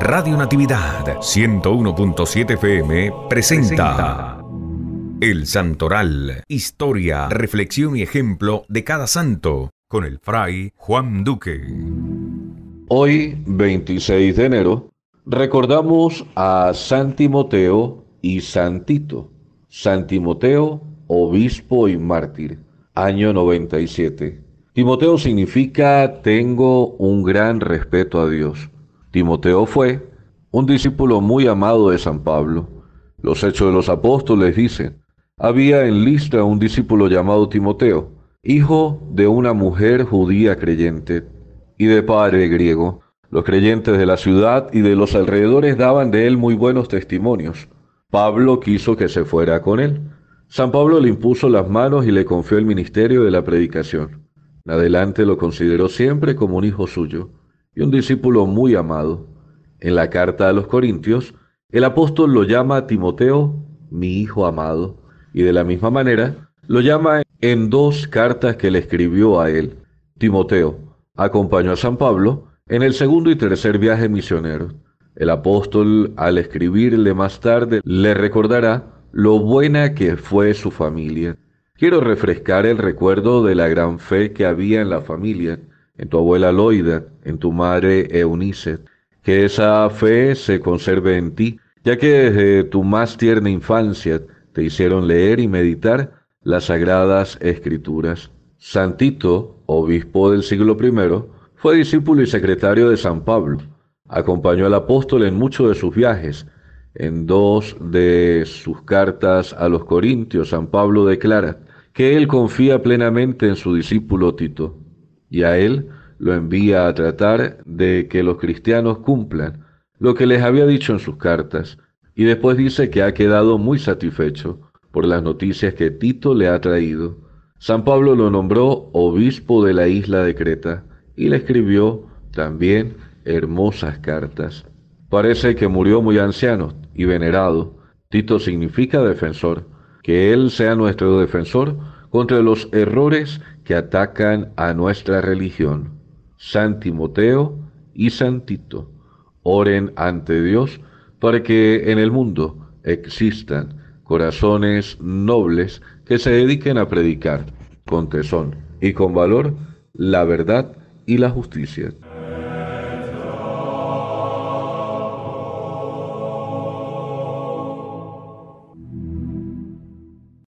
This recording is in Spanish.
Radio Natividad 101.7 FM presenta El Santoral, historia, reflexión y ejemplo de cada santo, con el fray Juan Duque. Hoy, 26 de enero, recordamos a San Timoteo y Santito San Timoteo, obispo y mártir, año 97. Timoteo significa tengo un gran respeto a Dios. Timoteo fue un discípulo muy amado de San Pablo. Los hechos de los apóstoles dicen, había en lista un discípulo llamado Timoteo, hijo de una mujer judía creyente y de padre griego. Los creyentes de la ciudad y de los alrededores daban de él muy buenos testimonios. Pablo quiso que se fuera con él. San Pablo le impuso las manos y le confió el ministerio de la predicación. Adelante lo consideró siempre como un hijo suyo un discípulo muy amado. En la carta a los Corintios, el apóstol lo llama Timoteo mi hijo amado, y de la misma manera lo llama en dos cartas que le escribió a él. Timoteo acompañó a San Pablo en el segundo y tercer viaje misionero. El apóstol, al escribirle más tarde, le recordará lo buena que fue su familia. Quiero refrescar el recuerdo de la gran fe que había en la familia en tu abuela Loida, en tu madre Eunice, que esa fe se conserve en ti, ya que desde tu más tierna infancia te hicieron leer y meditar las sagradas escrituras. Santito, obispo del siglo I, fue discípulo y secretario de San Pablo. Acompañó al apóstol en muchos de sus viajes. En dos de sus cartas a los Corintios, San Pablo declara que él confía plenamente en su discípulo Tito y a él lo envía a tratar de que los cristianos cumplan lo que les había dicho en sus cartas, y después dice que ha quedado muy satisfecho por las noticias que Tito le ha traído. San Pablo lo nombró obispo de la isla de Creta y le escribió también hermosas cartas. Parece que murió muy anciano y venerado. Tito significa defensor. Que él sea nuestro defensor contra los errores que atacan a nuestra religión. San Timoteo y San Tito, oren ante Dios para que en el mundo existan corazones nobles que se dediquen a predicar con tesón y con valor la verdad y la justicia.